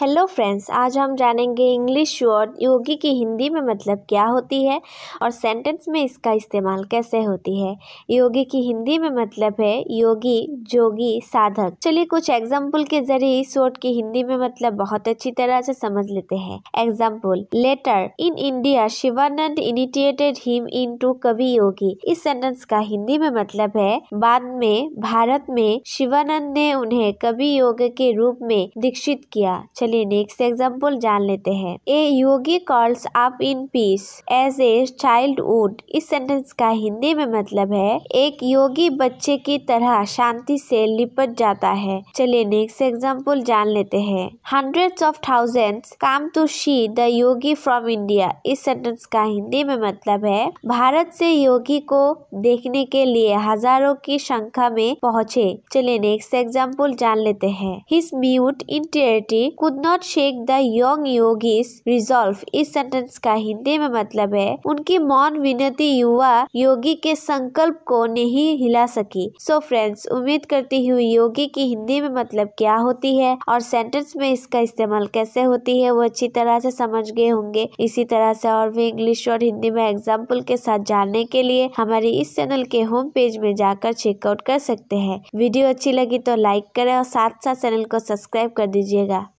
hello friends आज हम जानेंगे इंग्लिश वर्ड योगी की हिंदी में मतलब क्या होती है और सेंटेंस में इसका इस्तेमाल कैसे होती है योगी की हिंदी में मतलब है योगी जोगी साधक चलिए कुछ एग्जांपल के जरिए इस वर्ड की हिंदी में मतलब बहुत अच्छी तरह से समझ लेते हैं example later in India Shivanand initiated him into कवि योगी इस सेंटेंस का हिंदी में मतलब है बाद में भारत में शिवानंद ने उन्हें कवि योग के रूप में दीक्षित किया चलिए नेक्स्ट एग्जाम्पल जान लेते हैं a yogi calls up in peace as a child would इस सेंटेंस का हिंदी में मतलब है एक योगी बच्चे की तरह शांति से लिपट जाता है चलिए नेक्स्ट एग्जाम्पल जान लेते हैं hundred of thousand come to see the yogi from India इस सेंटेंस का हिंदी में मतलब है भारत से योगी को देखने के लिए हजारों की संख्या में पहुंचे चलिए नेक्स्ट एग्जाम्पल जान लेते हैं his mute entreaty could not shake the young yogi's resolve इस सेंटेंस का हिंदी में मतलब है उनकी मौन विनती युवा योगी के संकल्प को नहीं हिला सकी सो so फ्रेंड्स उम्मीद करती हूँ योगी की हिंदी में मतलब क्या होती है और सेंटेंस में इसका इस्तेमाल कैसे होती है वो अच्छी तरह से समझ गए होंगे इसी तरह से और भी इंग्लिश और हिंदी में एग्जाम्पल के साथ जानने के लिए हमारे इस चैनल के होम पेज में जाकर चेकआउट कर सकते हैं वीडियो अच्छी लगी तो लाइक करें और साथ साथ चैनल को सब्सक्राइब कर दीजिएगा